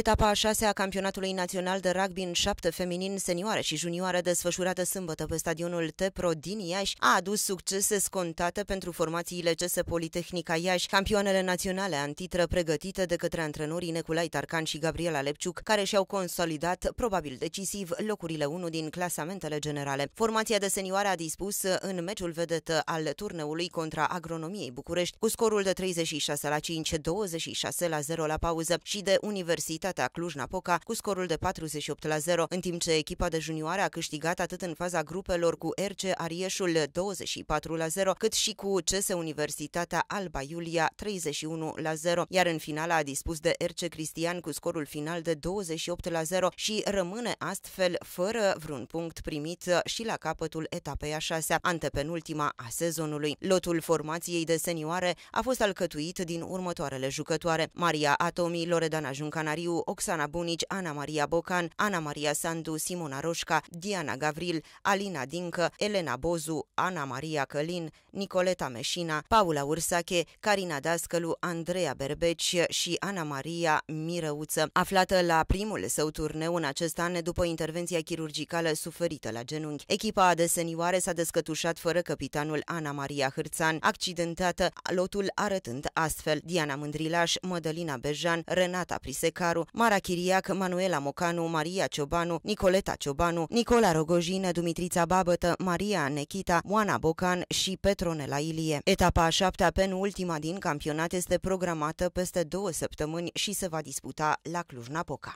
Etapa a șasea a campionatului național de rugby în șapte feminin, senioare și junioare desfășurată sâmbătă pe stadionul Tepro din Iași a adus succese scontate pentru formațiile CS Politehnica Iași, campioanele naționale antitră pregătite de către antrenorii Neculai Tarcan și Gabriela Lepciuc, care și-au consolidat, probabil decisiv, locurile 1 din clasamentele generale. Formația de senioare a dispus în meciul vedetă al turneului contra Agronomiei București cu scorul de 36 la 5, 26 la 0 la pauză și de Universitatea Universitatea Cluj-Napoca cu scorul de 48 la 0, în timp ce echipa de junioare a câștigat atât în faza grupelor cu RC Arieșul 24 la 0, cât și cu CS Universitatea Alba Iulia 31 la 0, iar în finala a dispus de RC Cristian cu scorul final de 28 la 0 și rămâne astfel fără vreun punct primit și la capătul etapei a șasea, antepenultima a sezonului. Lotul formației de senioare a fost alcătuit din următoarele jucătoare. Maria Atomi, Loredana Juncanariu, Ghiu, Oxana Bunici, Ana Maria Bocan, Ana Maria Sandu, Simona Roșca, Diana Gavril, Alina Dincă, Elena Bozu, Ana Maria Călin, Nicoleta Meșina, Paula Ursache, Carina Dascălu, Andreea Berbeci și Ana Maria Mirăuță, aflată la primul său turneu în acest an după intervenția chirurgicală suferită la genunchi. Echipa de senioare s-a descătușat fără capitanul Ana Maria Hârțan, accidentată, lotul arătând astfel Diana Mândrilaș, Mădălina Bejan, Renata Prisecaru, Ciobanu, Mara Chiriac, Manuela Mocanu, Maria Ciobanu, Nicoleta Ciobanu, Nicola Rogojin, Dumitrița Babătă, Maria Nechita, Moana Bocan și Petronela Ilie. Etapa a șaptea, penultima din campionat, este programată peste două săptămâni și se va disputa la Cluj-Napoca.